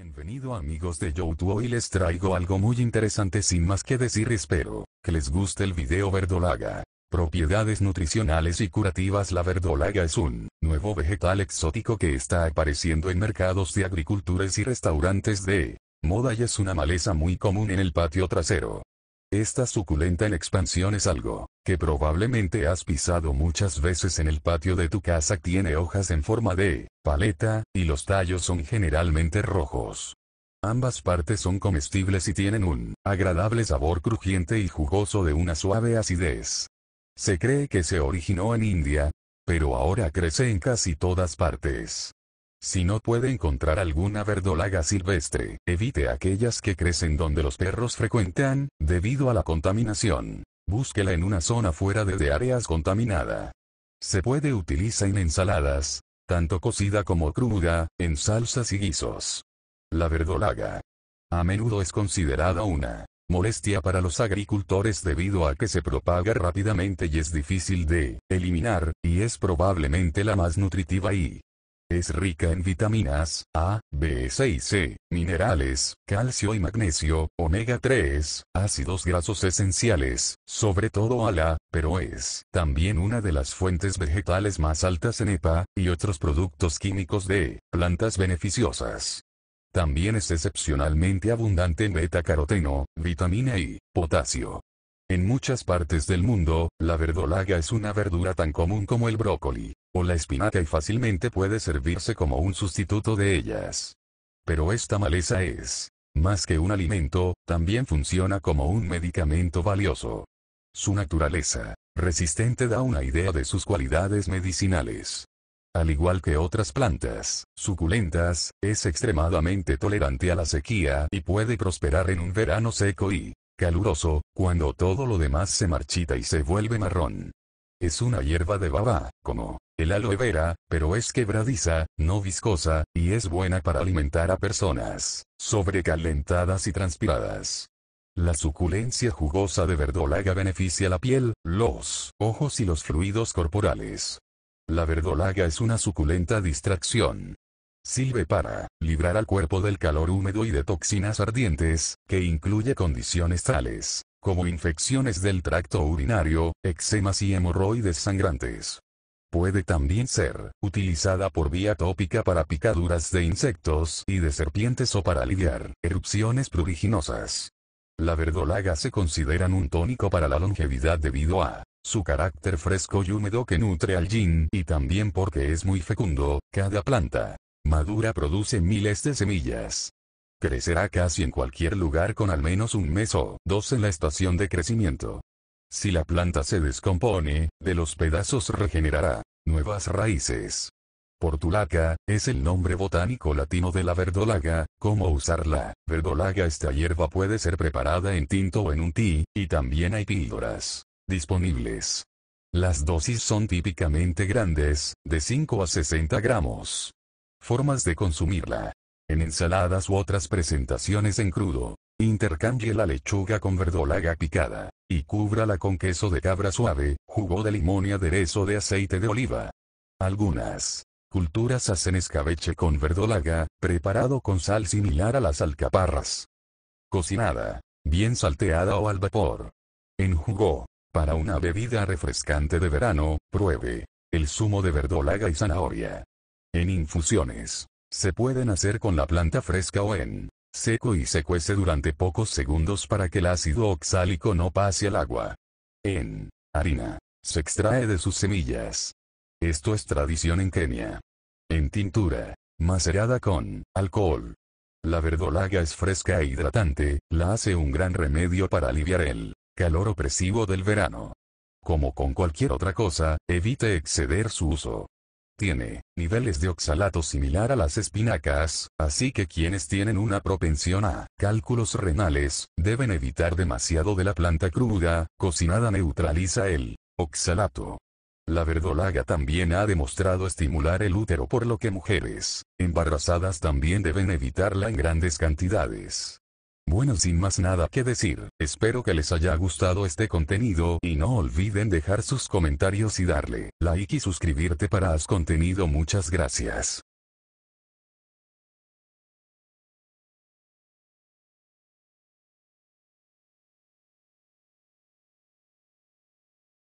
Bienvenido amigos de YouTube hoy les traigo algo muy interesante sin más que decir espero que les guste el video verdolaga. Propiedades nutricionales y curativas La verdolaga es un nuevo vegetal exótico que está apareciendo en mercados de agricultores y restaurantes de moda y es una maleza muy común en el patio trasero. Esta suculenta en expansión es algo que probablemente has pisado muchas veces en el patio de tu casa tiene hojas en forma de paleta, y los tallos son generalmente rojos. Ambas partes son comestibles y tienen un agradable sabor crujiente y jugoso de una suave acidez. Se cree que se originó en India, pero ahora crece en casi todas partes. Si no puede encontrar alguna verdolaga silvestre, evite aquellas que crecen donde los perros frecuentan, debido a la contaminación. Búsquela en una zona fuera de, áreas contaminadas. Se puede utilizar en ensaladas, tanto cocida como cruda, en salsas y guisos. La verdolaga. A menudo es considerada una molestia para los agricultores debido a que se propaga rápidamente y es difícil de eliminar, y es probablemente la más nutritiva y es rica en vitaminas A, B6 y C, minerales, calcio y magnesio, omega 3, ácidos grasos esenciales, sobre todo ala, pero es también una de las fuentes vegetales más altas en EPA, y otros productos químicos de plantas beneficiosas. También es excepcionalmente abundante en beta-caroteno, vitamina Y, potasio. En muchas partes del mundo, la verdolaga es una verdura tan común como el brócoli la espinaca y fácilmente puede servirse como un sustituto de ellas. Pero esta maleza es, más que un alimento, también funciona como un medicamento valioso. Su naturaleza, resistente da una idea de sus cualidades medicinales. Al igual que otras plantas suculentas, es extremadamente tolerante a la sequía y puede prosperar en un verano seco y caluroso, cuando todo lo demás se marchita y se vuelve marrón. Es una hierba de baba, como el aloe vera, pero es quebradiza, no viscosa, y es buena para alimentar a personas sobrecalentadas y transpiradas. La suculencia jugosa de verdolaga beneficia la piel, los ojos y los fluidos corporales. La verdolaga es una suculenta distracción. Sirve para librar al cuerpo del calor húmedo y de toxinas ardientes, que incluye condiciones tales como infecciones del tracto urinario, eczemas y hemorroides sangrantes. Puede también ser utilizada por vía tópica para picaduras de insectos y de serpientes o para aliviar erupciones pruriginosas. La verdolaga se considera un tónico para la longevidad debido a su carácter fresco y húmedo que nutre al yin y también porque es muy fecundo, cada planta madura produce miles de semillas, Crecerá casi en cualquier lugar con al menos un mes o dos en la estación de crecimiento. Si la planta se descompone, de los pedazos regenerará nuevas raíces. Portulaca, es el nombre botánico latino de la verdolaga, ¿cómo usarla? Verdolaga Esta hierba puede ser preparada en tinto o en un ti, y también hay píldoras disponibles. Las dosis son típicamente grandes, de 5 a 60 gramos. Formas de consumirla en ensaladas u otras presentaciones en crudo. Intercambie la lechuga con verdolaga picada, y cúbrala con queso de cabra suave, jugo de limón y aderezo de aceite de oliva. Algunas culturas hacen escabeche con verdolaga, preparado con sal similar a las alcaparras. Cocinada, bien salteada o al vapor. En jugo, para una bebida refrescante de verano, pruebe el zumo de verdolaga y zanahoria. En infusiones, se pueden hacer con la planta fresca o en seco y se cuece durante pocos segundos para que el ácido oxálico no pase al agua. En harina, se extrae de sus semillas. Esto es tradición en Kenia. En tintura, macerada con alcohol. La verdolaga es fresca e hidratante, la hace un gran remedio para aliviar el calor opresivo del verano. Como con cualquier otra cosa, evite exceder su uso. Tiene niveles de oxalato similar a las espinacas, así que quienes tienen una propensión a cálculos renales, deben evitar demasiado de la planta cruda, cocinada neutraliza el oxalato. La verdolaga también ha demostrado estimular el útero por lo que mujeres embarazadas también deben evitarla en grandes cantidades. Bueno sin más nada que decir, espero que les haya gustado este contenido y no olviden dejar sus comentarios y darle like y suscribirte para más contenido muchas gracias.